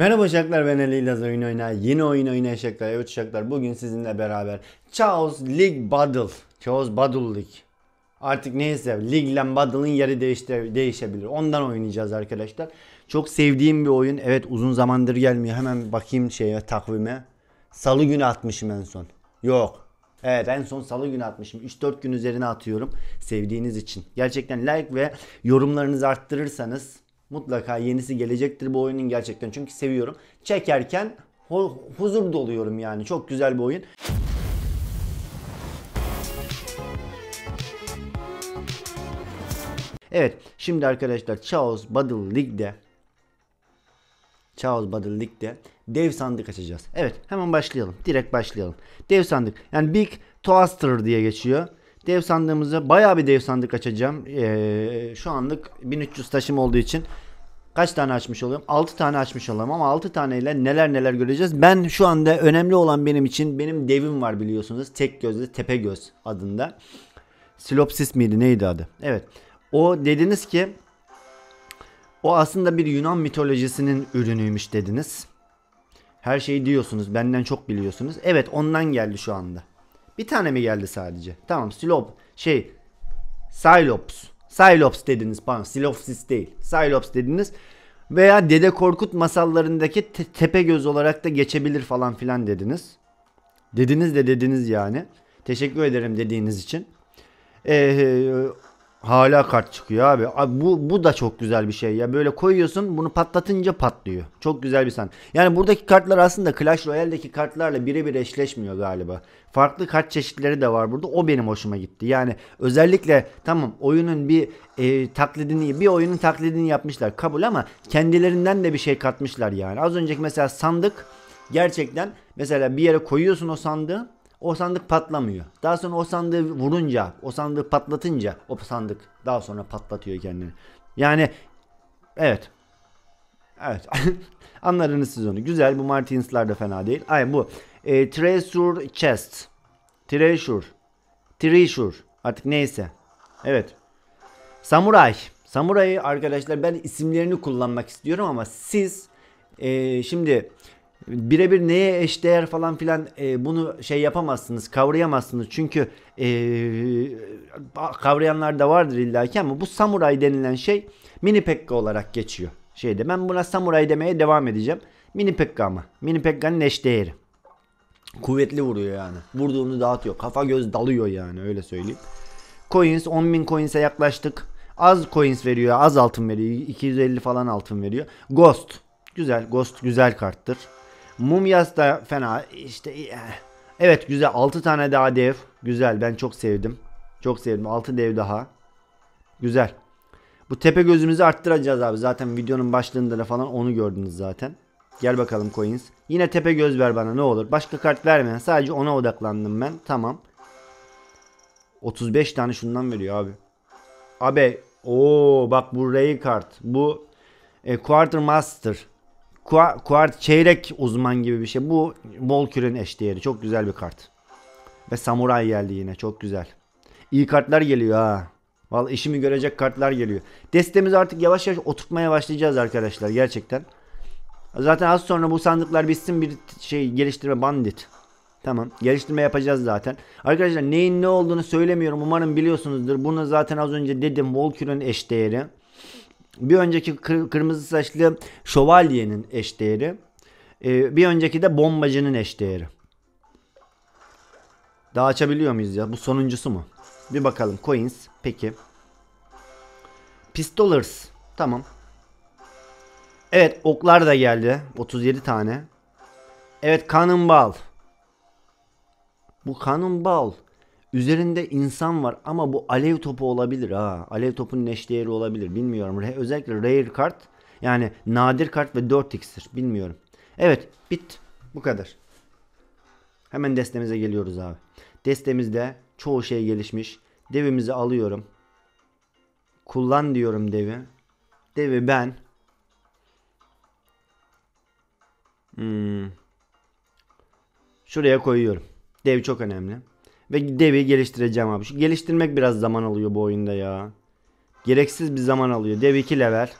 Merhaba Şaklar ben Ali İlaz Oyun Oynar. Yeni oyun oynayacaklar. Evet Şaklar bugün sizinle beraber Chaos League Battle. Chaos Battle League. Artık neyse League ile Battle'ın yeri değişti, değişebilir. Ondan oynayacağız arkadaşlar. Çok sevdiğim bir oyun. Evet uzun zamandır gelmiyor. Hemen bakayım şeye takvime. Salı günü atmışım en son. Yok. Evet en son salı günü atmışım. 3-4 gün üzerine atıyorum. Sevdiğiniz için. Gerçekten like ve yorumlarınızı arttırırsanız Mutlaka yenisi gelecektir bu oyunun gerçekten çünkü seviyorum. Çekerken huzur doluyorum yani. Çok güzel bir oyun. Evet şimdi arkadaşlar Chaos Battle League'de Chaos Battle League'de dev sandık açacağız. Evet hemen başlayalım. Direkt başlayalım. Dev sandık. Yani Big Toaster diye geçiyor. Dev sandığımızı bayağı bir dev sandık açacağım. Ee, şu anlık 1300 taşım olduğu için kaç tane açmış oluyorum? 6 tane açmış olalım ama 6 taneyle neler neler göreceğiz. Ben şu anda önemli olan benim için benim devim var biliyorsunuz. Tek gözlü tepe göz adında. Silopsis miydi neydi adı? Evet. O dediniz ki o aslında bir Yunan mitolojisinin ürünüymüş dediniz. Her şeyi diyorsunuz. Benden çok biliyorsunuz. Evet ondan geldi şu anda. Bir tane mi geldi sadece? Tamam Silop şey Silops. Silops dediniz bana. Silopsis değil. Silops dediniz. Veya Dede Korkut masallarındaki te- tepe göz olarak da geçebilir falan filan dediniz. Dediniz de dediniz yani. Teşekkür ederim dediğiniz için. Ee, Hala kart çıkıyor abi. abi bu, bu da çok güzel bir şey ya. Böyle koyuyorsun bunu patlatınca patlıyor. Çok güzel bir san. Yani buradaki kartlar aslında Clash Royale'deki kartlarla birebir eşleşmiyor galiba. Farklı kart çeşitleri de var burada. O benim hoşuma gitti. Yani özellikle tamam oyunun bir e, taklidini bir oyunun taklidini yapmışlar kabul ama kendilerinden de bir şey katmışlar yani. Az önceki mesela sandık gerçekten mesela bir yere koyuyorsun o sandığı o sandık patlamıyor. Daha sonra o sandığı vurunca, o sandığı patlatınca o sandık daha sonra patlatıyor kendini. Yani evet. Evet. Anlarınız siz onu. Güzel bu Martins'lar da fena değil. Ay bu. E, treasure chest. Treasure. Treasure. Artık neyse. Evet. Samuray. Samuray arkadaşlar ben isimlerini kullanmak istiyorum ama siz e, şimdi birebir neye eşdeğer falan filan e, bunu şey yapamazsınız, kavrayamazsınız. Çünkü e, kavrayanlar da vardır illaki ama bu samuray denilen şey mini pekka olarak geçiyor. Şeyde ben buna samuray demeye devam edeceğim. Mini pekka ama. Mini pekkanın eşdeğeri. Kuvvetli vuruyor yani. Vurduğunu dağıtıyor. Kafa göz dalıyor yani öyle söyleyeyim. Coins 10.000 coins'e yaklaştık. Az coins veriyor, az altın veriyor. 250 falan altın veriyor. Ghost. Güzel. Ghost güzel karttır. Mumyas da fena işte e, evet güzel 6 tane daha dev güzel ben çok sevdim. Çok sevdim 6 dev daha. Güzel. Bu tepe gözümüzü arttıracağız abi zaten videonun başlığında da falan onu gördünüz zaten. Gel bakalım coins. Yine tepe göz ver bana ne olur. Başka kart verme. Sadece ona odaklandım ben. Tamam. 35 tane şundan veriyor abi. Abi o bak bu Ray kart. Bu e, master Kuart çeyrek uzman gibi bir şey. Bu bol eşdeğeri. Çok güzel bir kart. Ve samuray geldi yine. Çok güzel. İyi kartlar geliyor ha. Vallahi işimi görecek kartlar geliyor. Destemiz artık yavaş yavaş oturtmaya başlayacağız arkadaşlar gerçekten. Zaten az sonra bu sandıklar bitsin bir şey geliştirme bandit. Tamam geliştirme yapacağız zaten. Arkadaşlar neyin ne olduğunu söylemiyorum umarım biliyorsunuzdur. Bunu zaten az önce dedim Volkür'ün eşdeğeri. Bir önceki kır, kırmızı saçlı şövalyenin eşdeğeri. Ee, bir önceki de bombacının eşdeğeri. Daha açabiliyor muyuz ya? Bu sonuncusu mu? Bir bakalım. Coins. Peki. Pistolers. Tamam. Evet oklar da geldi. 37 tane. Evet cannonball. Bu cannonball. Üzerinde insan var ama bu alev topu olabilir ha. Alev topun eş değeri olabilir bilmiyorum. Özellikle rare kart yani nadir kart ve 4 iksir bilmiyorum. Evet bit bu kadar. Hemen destemize geliyoruz abi. Destemizde çoğu şey gelişmiş. Devimizi alıyorum. Kullan diyorum devi. Devi ben. Hmm. Şuraya koyuyorum. Dev çok önemli. Ve devi geliştireceğim abi. Şu geliştirmek biraz zaman alıyor bu oyunda ya. Gereksiz bir zaman alıyor. Dev 2 level.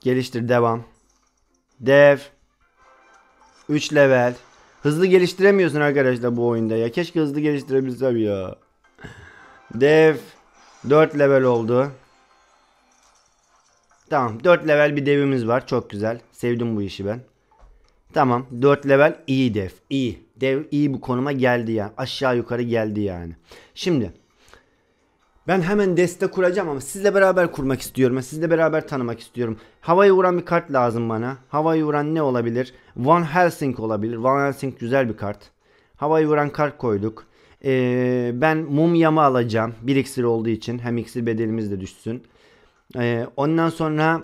Geliştir devam. Dev. 3 level. Hızlı geliştiremiyorsun arkadaşlar bu oyunda ya. Keşke hızlı geliştirebilsem ya. Dev 4 level oldu. Tamam 4 level bir devimiz var. Çok güzel. Sevdim bu işi ben. Tamam 4 level iyi dev. İyi. Dev iyi bu konuma geldi ya. Aşağı yukarı geldi yani. Şimdi ben hemen deste kuracağım ama sizle beraber kurmak istiyorum. Sizle beraber tanımak istiyorum. Havayı vuran bir kart lazım bana. Havayı vuran ne olabilir? Van Helsing olabilir. Van Helsing güzel bir kart. Havayı vuran kart koyduk. Ee, ben yama alacağım. Bir iksir olduğu için. Hem iksir bedelimiz de düşsün. Ee, ondan sonra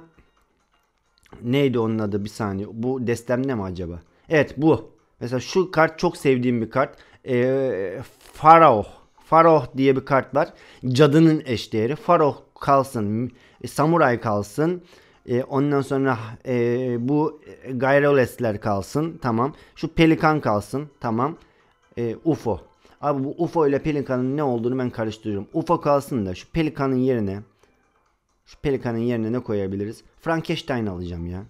Neydi onun adı bir saniye. Bu destemle mi acaba? Evet bu. Mesela şu kart çok sevdiğim bir kart. Ee, farao Faraoh diye bir kart var. Cadının eşdeğeri. farao kalsın. E, samuray kalsın. E, ondan sonra e, bu e, Gairolesler kalsın. Tamam. Şu Pelikan kalsın. Tamam. E, UFO. Abi bu UFO ile Pelikan'ın ne olduğunu ben karıştırıyorum. UFO kalsın da şu Pelikan'ın yerine şu Pelikan'ın yerine ne koyabiliriz? Frankenstein alacağım ya.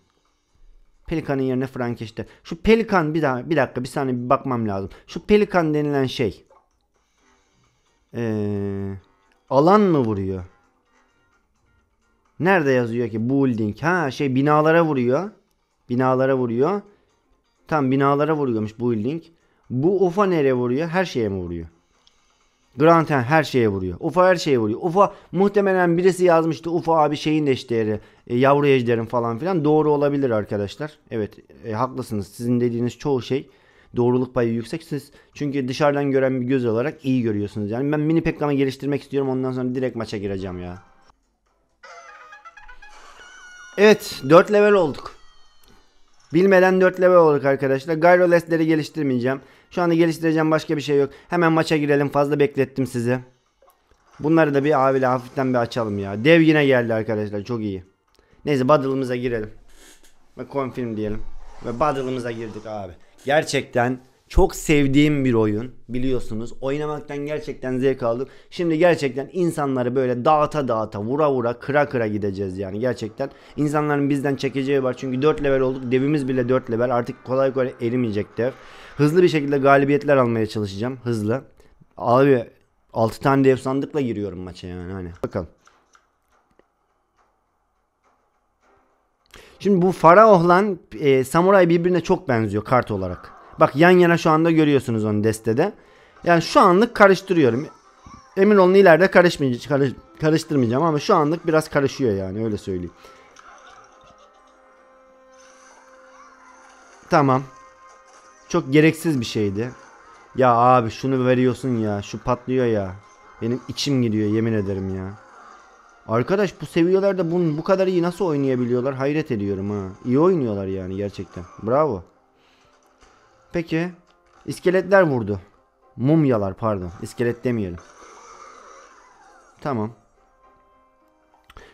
Pelikan'ın yerine Frankenstein. Şu Pelikan bir daha bir dakika bir saniye bir bakmam lazım. Şu Pelikan denilen şey. Ee, alan mı vuruyor? Nerede yazıyor ki building? Ha şey binalara vuruyor. Binalara vuruyor. Tam binalara vuruyormuş building. Bu ufa nereye vuruyor? Her şeye mi vuruyor? Granten her şeye vuruyor. Ufa her şeye vuruyor. Ufa muhtemelen birisi yazmıştı. Ufa abi şeyin eşdeğeri. E, yavru ejderim falan filan. Doğru olabilir arkadaşlar. Evet e, haklısınız. Sizin dediğiniz çoğu şey doğruluk payı yüksek. Siz çünkü dışarıdan gören bir göz olarak iyi görüyorsunuz. Yani ben mini peklamı geliştirmek istiyorum. Ondan sonra direkt maça gireceğim ya. Evet 4 level olduk. Bilmeden 4 level olduk arkadaşlar. Gyroles'leri geliştirmeyeceğim. Şu anda geliştireceğim başka bir şey yok. Hemen maça girelim. Fazla beklettim sizi. Bunları da bir abiyle hafiften bir açalım ya. Dev yine geldi arkadaşlar. Çok iyi. Neyse battle'ımıza girelim. Ve confirm diyelim. Ve battle'ımıza girdik abi. Gerçekten çok sevdiğim bir oyun biliyorsunuz. Oynamaktan gerçekten zevk aldım. Şimdi gerçekten insanları böyle dağıta dağıta vura vura kıra kıra gideceğiz yani gerçekten. insanların bizden çekeceği var çünkü 4 level olduk. Devimiz bile 4 level artık kolay kolay erimeyecek dev. Hızlı bir şekilde galibiyetler almaya çalışacağım hızlı. Abi 6 tane dev sandıkla giriyorum maça yani hani. Bakalım. Şimdi bu Faraoh'la e, Samuray birbirine çok benziyor kart olarak. Bak yan yana şu anda görüyorsunuz onu destede. Yani şu anlık karıştırıyorum. Emin olun ileride karışmayacağım, karış, karıştırmayacağım ama şu anlık biraz karışıyor yani öyle söyleyeyim. Tamam. Çok gereksiz bir şeydi. Ya abi şunu veriyorsun ya. Şu patlıyor ya. Benim içim gidiyor yemin ederim ya. Arkadaş bu seviyelerde bunu bu kadar iyi nasıl oynayabiliyorlar hayret ediyorum ha. İyi oynuyorlar yani gerçekten. Bravo. Peki. İskeletler vurdu. Mumyalar pardon. İskelet demeyelim. Tamam.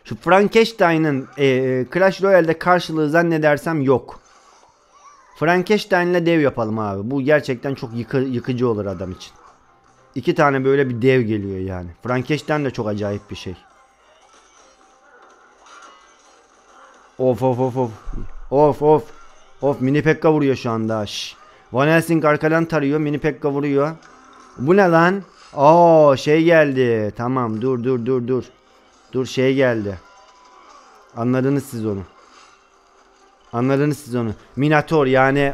Şu Frankenstein'ın e, e, Clash Royale'de karşılığı zannedersem yok. Frankenstein'le dev yapalım abi. Bu gerçekten çok yıkı, yıkıcı olur adam için. İki tane böyle bir dev geliyor yani. Frankenstein de çok acayip bir şey. Of of of of. Of of. Of mini pekka vuruyor şu anda. Şş. Van Helsing arkadan tarıyor. Mini Pekka vuruyor. Bu ne lan? Oo şey geldi. Tamam dur dur dur dur. Dur şey geldi. Anladınız siz onu. Anladınız siz onu. Minator yani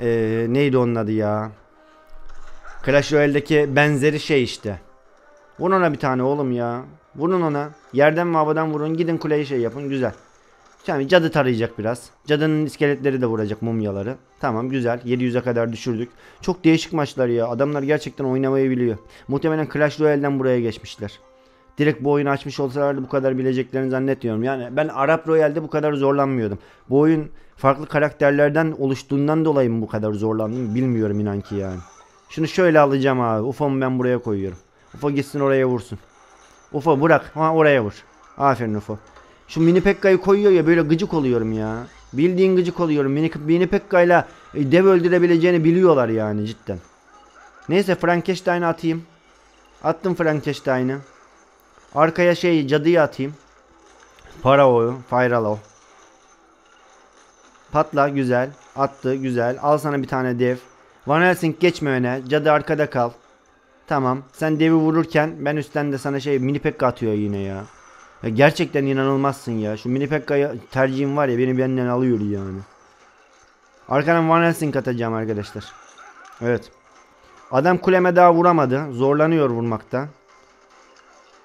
ee, neydi onun adı ya? Clash Royale'deki benzeri şey işte. Vurun ona bir tane oğlum ya. Vurun ona. Yerden mi havadan vurun. Gidin kuleye şey yapın. Güzel. Yani cadı tarayacak biraz. Cadının iskeletleri de vuracak mumyaları. Tamam güzel. 700'e kadar düşürdük. Çok değişik maçlar ya. Adamlar gerçekten oynamayı biliyor. Muhtemelen Clash Royale'den buraya geçmişler. Direkt bu oyunu açmış olsalardı bu kadar bileceklerini zannetmiyorum. Yani ben Arap Royale'de bu kadar zorlanmıyordum. Bu oyun farklı karakterlerden oluştuğundan dolayı mı bu kadar zorlandım bilmiyorum inan ki yani. Şunu şöyle alacağım abi. Ufa'mı ben buraya koyuyorum. Ufa gitsin oraya vursun. Ufa bırak. Ha oraya vur. Aferin Ufa. Şu mini Pekka'yı koyuyor ya böyle gıcık oluyorum ya. Bildiğin gıcık oluyorum. Mini, mini Pekka'yla e, dev öldürebileceğini biliyorlar yani cidden. Neyse Frankenstein'ı atayım. Attım Frankenstein'ı. Arkaya şey cadıyı atayım. Para Parao'yu. o. Patla güzel. Attı güzel. Al sana bir tane dev. Van Helsing geçme öne. Cadı arkada kal. Tamam. Sen devi vururken ben üstten de sana şey mini pekka atıyor yine ya. Ya gerçekten inanılmazsın ya. Şu mini tercihim var ya beni benden alıyor yani. Arkadan Van Helsing katacağım arkadaşlar. Evet. Adam kuleme daha vuramadı. Zorlanıyor vurmakta.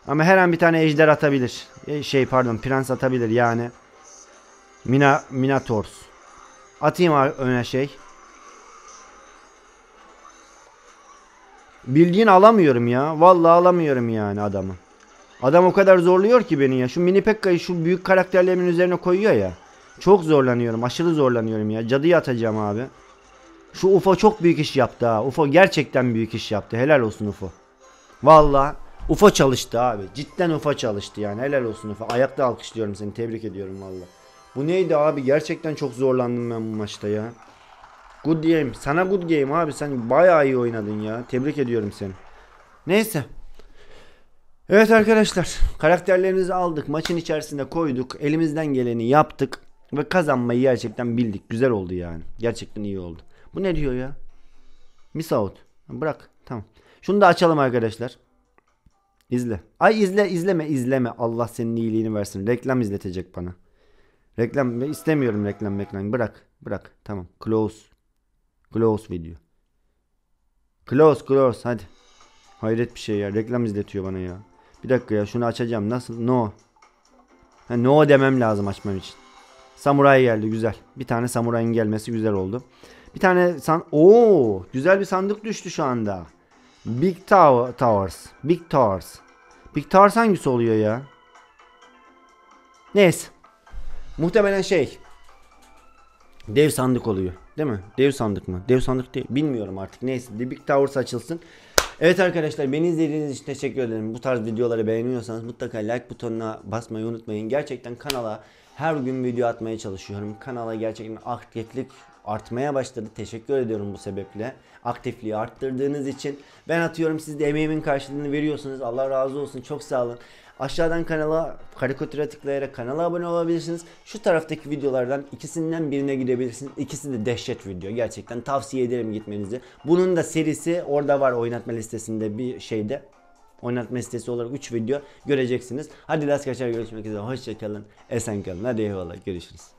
Ama her an bir tane ejder atabilir. E, şey pardon prens atabilir yani. Mina, Minators. Atayım öne şey. Bildiğin alamıyorum ya. Vallahi alamıyorum yani adamı. Adam o kadar zorluyor ki beni ya. Şu mini Pekka'yı şu büyük karakterlerimin üzerine koyuyor ya. Çok zorlanıyorum. Aşırı zorlanıyorum ya. Cadıyı atacağım abi. Şu UFO çok büyük iş yaptı ha. UFO gerçekten büyük iş yaptı. Helal olsun UFO. Valla UFO çalıştı abi. Cidden UFO çalıştı yani. Helal olsun UFO. Ayakta alkışlıyorum seni. Tebrik ediyorum valla. Bu neydi abi? Gerçekten çok zorlandım ben bu maçta ya. Good game. Sana good game abi. Sen bayağı iyi oynadın ya. Tebrik ediyorum seni. Neyse. Evet arkadaşlar karakterlerimizi aldık maçın içerisinde koyduk elimizden geleni yaptık ve kazanmayı gerçekten bildik güzel oldu yani gerçekten iyi oldu. Bu ne diyor ya? Miss out. Bırak tamam. Şunu da açalım arkadaşlar. İzle. Ay izle izleme izleme Allah senin iyiliğini versin reklam izletecek bana. Reklam istemiyorum reklam reklam bırak bırak tamam close. Close video. Close close hadi. Hayret bir şey ya reklam izletiyor bana ya. Bir dakika ya şunu açacağım. Nasıl? No. Ha, no demem lazım açmam için. Samuray geldi güzel. Bir tane samurayın gelmesi güzel oldu. Bir tane san Oo, güzel bir sandık düştü şu anda. Big Tower Towers. Big Towers. Big Towers hangisi oluyor ya? Neyse. Muhtemelen şey. Dev sandık oluyor. Değil mi? Dev sandık mı? Dev sandık değil. Bilmiyorum artık. Neyse. Big Towers açılsın. Evet arkadaşlar beni izlediğiniz için teşekkür ederim. Bu tarz videoları beğeniyorsanız mutlaka like butonuna basmayı unutmayın. Gerçekten kanala her gün video atmaya çalışıyorum. Kanala gerçekten aktiflik artmaya başladı. Teşekkür ediyorum bu sebeple. Aktifliği arttırdığınız için. Ben atıyorum siz de emeğimin karşılığını veriyorsunuz. Allah razı olsun. Çok sağ olun. Aşağıdan kanala karikatüre tıklayarak kanala abone olabilirsiniz. Şu taraftaki videolardan ikisinden birine gidebilirsiniz. İkisi de dehşet video. Gerçekten tavsiye ederim gitmenizi. Bunun da serisi orada var oynatma listesinde bir şeyde. Oynatma listesi olarak 3 video göreceksiniz. Hadi las kaçar görüşmek üzere. Hoşçakalın. Esen kalın. Hadi eyvallah. Görüşürüz.